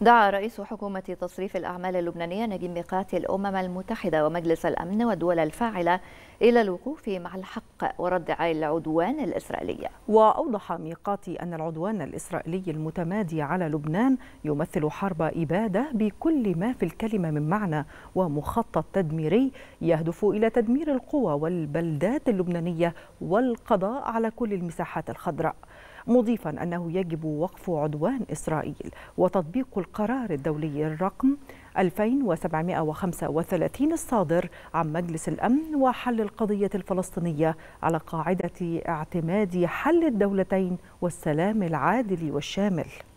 دعا رئيس حكومة تصريف الأعمال اللبنانية نجيب ميقات الأمم المتحدة ومجلس الأمن والدول الفاعلة إلى الوقوف مع الحق وردع العدوان الإسرائيلي وأوضح ميقاتي أن العدوان الإسرائيلي المتمادي على لبنان يمثل حرب إبادة بكل ما في الكلمة من معنى ومخطط تدميري يهدف إلى تدمير القوى والبلدات اللبنانية والقضاء على كل المساحات الخضراء مضيفا أنه يجب وقف عدوان إسرائيل وتطبيق القرار الدولي الرقم 2735 الصادر عن مجلس الأمن وحل القضية الفلسطينية على قاعدة اعتماد حل الدولتين والسلام العادل والشامل